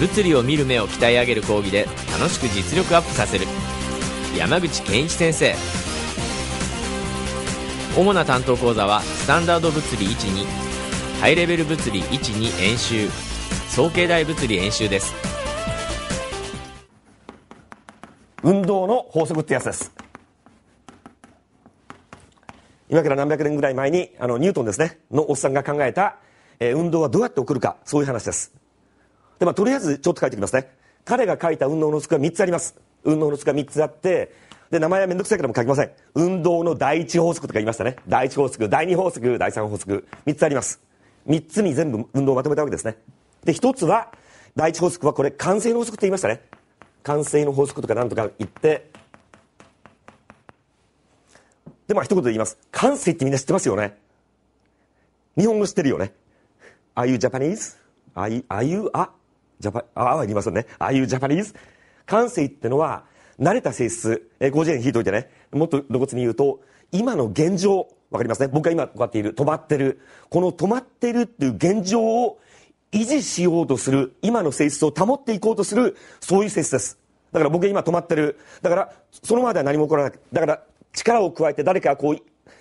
物理を見る目を鍛え上げる講義で楽しく実力アップさせる山口健一先生主な担当講座はスタンダード物理12ハイレベル物理12演習総計大物理演習です運動の法則ってやつです今から何百年ぐらい前にあのニュートンですねのおっさんが考えた、えー、運動はどうやって起こるかそういう話ですで、まあ、とりあえずちょっと書いてきますね。彼が書いた運動の則は3つあります。運動の則が3つあって、で、名前はめんどくさいからも書きません。運動の第一法則とか言いましたね。第一法則、第二法則、第三法則。3つあります。3つに全部運動をまとめたわけですね。で、1つは、第一法則はこれ、完成の法則って言いましたね。完成の法則とか何とか言って、で、まあ一言で言います。完性ってみんな知ってますよね。日本語知ってるよね。Are you Japanese? Are you, are you a ジャパああ言いますよねああいうジャパニーズ感性ってのは慣れた性質、えー、50円引いておいてねもっと露骨に言うと今の現状わかりますね僕が今こうやっている止まってるこの止まってるっていう現状を維持しようとする今の性質を保っていこうとするそういう性質ですだから僕が今止まってるだからそのまでは何も起こらないだから力を加えて誰かこう、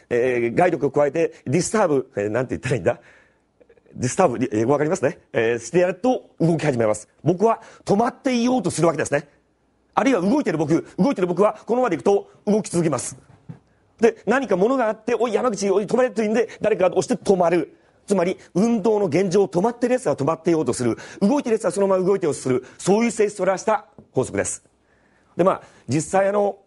えー、外力を加えてディスターブ、えー、なんて言ったらいいんだスターブ、英語わかりますね。えー、してやると動き始めます。僕は止まっていようとするわけですね。あるいは動いてる僕、動いてる僕はこのままでいくと動き続けます。で、何か物があって、おい山口、おい止まれというんで、誰か押して止まる。つまり、運動の現状、止まってる奴は止まってようとする。動いてる奴はそのまま動いてようとする。そういう性質を表した法則です。で、まあ、実際あの、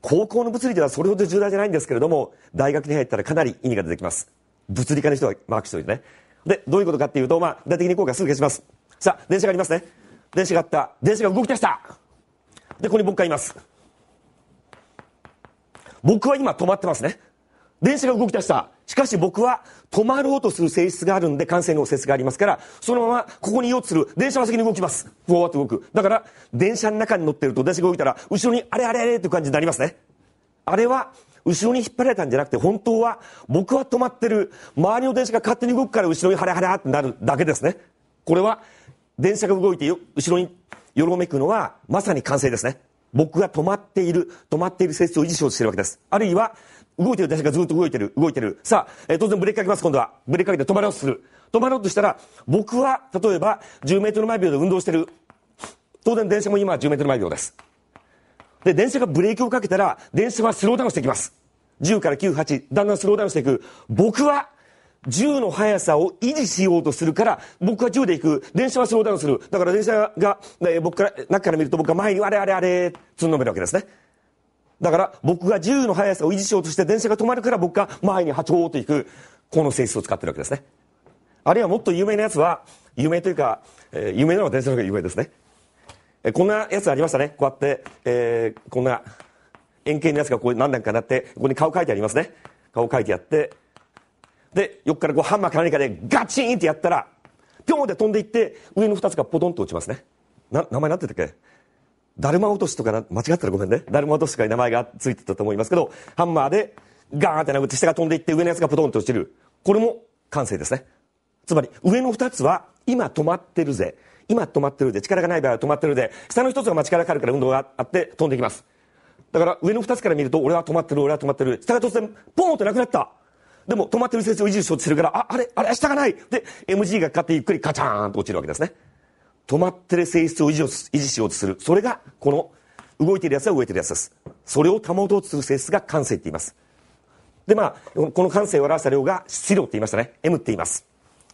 高校の物理ではそれほど重大じゃないんですけれども、大学に入ったらかなり意味が出てきます。物理科の人はマークしておいてね。で、どういうことかっていうと、まあ、具体的に効果すぐ消します。さあ、電車がありますね。電車があった。電車が動き出した。で、ここに僕がいます。僕は今止まってますね。電車が動き出した。しかし僕は止まろうとする性質があるんで感染の性質がありますから、そのままここにいようとする電車は先に動きます。ふわーっと動く。だから、電車の中に乗ってると電車が動いたら、後ろにあれあれあれっていう感じになりますね。あれは後ろに引っ張られたんじゃなくて、本当は、僕は止まってる。周りの電車が勝手に動くから、後ろにハラハラってなるだけですね。これは、電車が動いて後ろによろめくのは、まさに完成ですね。僕が止まっている、止まっている性質を維持しようとしているわけです。あるいは、動いてる電車がずっと動いてる、動いてる。さあ、えー、当然ブレーキかけます、今度は。ブレーキかけて止まろうとする。止まろうとしたら、僕は、例えば、10メートル毎秒で運動してる。当然電車も今は10メートル毎秒です。で、電車がブレーキをかけたら、電車はスローダウンしていきます。10から9、8、だんだんスローダウンしていく。僕は、10の速さを維持しようとするから、僕は10で行く。電車はスローダウンする。だから電車が、え僕から、中から見ると僕が前にあれあれあれ、つんのめるわけですね。だから僕が10の速さを維持しようとして電車が止まるから僕が前に波長と行く。この性質を使ってるわけですね。あるいはもっと有名なやつは、有名というか、えー、有名なのは電車の方が有名ですね。えこんなやつありましたね。こうやって、えー、こんな円形のやつがこう何段かなって、ここに顔書いてありますね。顔書いてやって、で、横からこうハンマーか何かでガチンってやったら、ぴょんって飛んでいって、上の2つがポトンと落ちますね。な、名前なんて言ったっけだるま落としとかな、間違ったらごめんね。だるま落としとかに名前がついてたと思いますけど、ハンマーでガーンって殴って下が飛んでいって上のやつがポトンと落ちる。これも完成ですね。つまり上の2つは今止まってるぜ。今止まってるで、力がない場合は止まってるで、下の1つがま力がかかるから運動があって飛んでいきます。だから上の2つから見ると、俺は止まってる、俺は止まってる。下が突然、ポーンってなくなった。でも止まってる性質を維持しようとしてるから、あ、あれ、あれ、下がないで、MG がかかってゆっくりカチャーンと落ちるわけですね。止まってる性質を維持維持しようとする。それが、この、動いてるやつは動いてるやつです。それを保とうとする性質が感性って言います。で、まあ、この感性を表した量が質量って言いましたね。M って言います。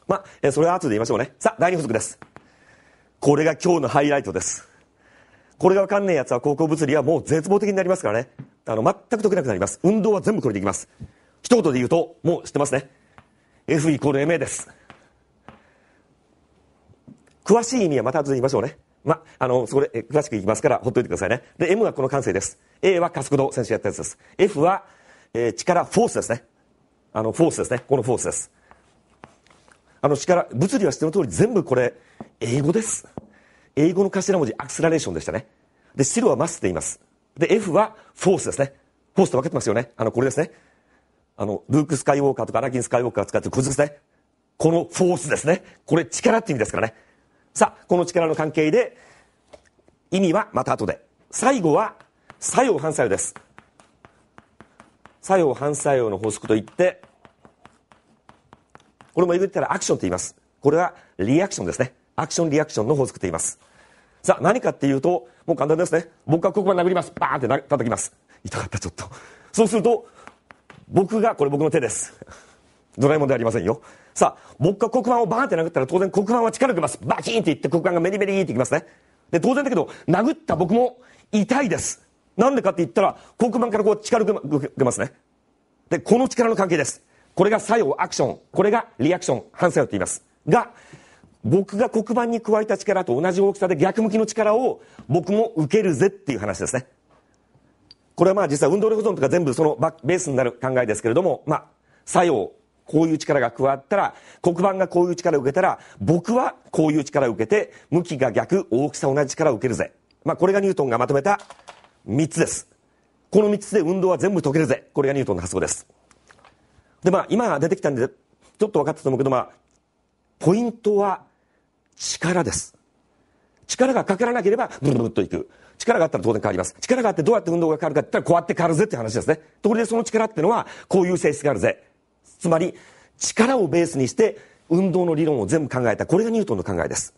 まあ、それは後で言いましょうね。さあ、第2法則です。これが今日のハイライトですこれがわかんねえやつは高校物理はもう絶望的になりますからねあの全く解けなくなります運動は全部これでいきます一言で言うともう知ってますね F イコール MA です詳しい意味はまた後で言いましょうねま、あの、そこで、詳しくいきますから、ほっといてくださいね。で、M はこの感性です。A は加速度、先週やったやつです。F は、えー、力、フォースですね。あの、フォースですね。このフォースです。あの力物理はしての通り全部これ英語です英語の頭文字アクセラレーションでしたねで白はマスって言いますで F はフォースですねフォースって分かってますよねあのこれですねあのルーク・スカイウォーカーとかアラキン・スカイウォーカー使ってこれですねこのフォースですねこれ力って意味ですからねさあこの力の関係で意味はまた後で最後は作用反作用です作用反作用の法則といってこれも言ったらアクションと言います。これはリアクションですね。アクションリアクションの法則と言います。さあ、何かっていうと、もう簡単ですね。僕が黒板殴ります。バーンって叩きます。痛かった、ちょっと。そうすると、僕が、これ僕の手です。ドラえもんではありませんよ。さあ、僕が黒板をバーンって殴ったら当然黒板は力を受けます。バキーンって言って黒板がメリメリーっていきますね。で、当然だけど、殴った僕も痛いです。なんでかって言ったら、黒板からこう力を受けますね。で、この力の関係です。これが作用、アクション。これがリアクション、反作用って言います。が、僕が黒板に加えた力と同じ大きさで逆向きの力を僕も受けるぜっていう話ですね。これはまあ実は運動量保存とか全部そのベースになる考えですけれども、まあ、作用、こういう力が加わったら、黒板がこういう力を受けたら、僕はこういう力を受けて、向きが逆、大きさ同じ力を受けるぜ。まあこれがニュートンがまとめた3つです。この3つで運動は全部解けるぜ。これがニュートンの発想です。で、まあ、今出てきたんで、ちょっと分かったと思うけど、まあ、ポイントは力です。力がかからなければ、ブルブルといく。力があったら当然変わります。力があってどうやって運動が変わるかって言ったら、こうやって変わるぜって話ですね。ところでその力ってのは、こういう性質があるぜ。つまり、力をベースにして、運動の理論を全部考えた。これがニュートンの考えです。